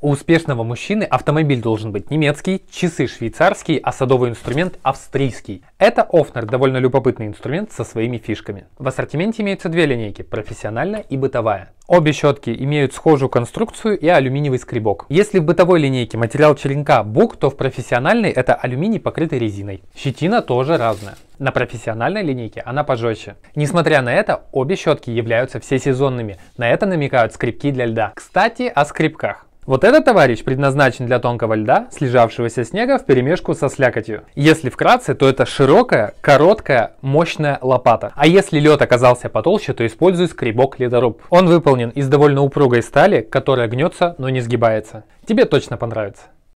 У успешного мужчины автомобиль должен быть немецкий, часы швейцарские, а садовый инструмент австрийский. Это Офнер, довольно любопытный инструмент со своими фишками. В ассортименте имеются две линейки, профессиональная и бытовая. Обе щетки имеют схожую конструкцию и алюминиевый скребок. Если в бытовой линейке материал черенка бук, то в профессиональной это алюминий, покрытый резиной. Щетина тоже разная. На профессиональной линейке она пожестче. Несмотря на это, обе щетки являются всесезонными. На это намекают скребки для льда. Кстати, о скребках. Вот этот товарищ предназначен для тонкого льда, слежавшегося снега в перемешку со слякотью. Если вкратце, то это широкая, короткая, мощная лопата. А если лед оказался потолще, то используй скребок ледоруб. Он выполнен из довольно упругой стали, которая гнется, но не сгибается. Тебе точно понравится.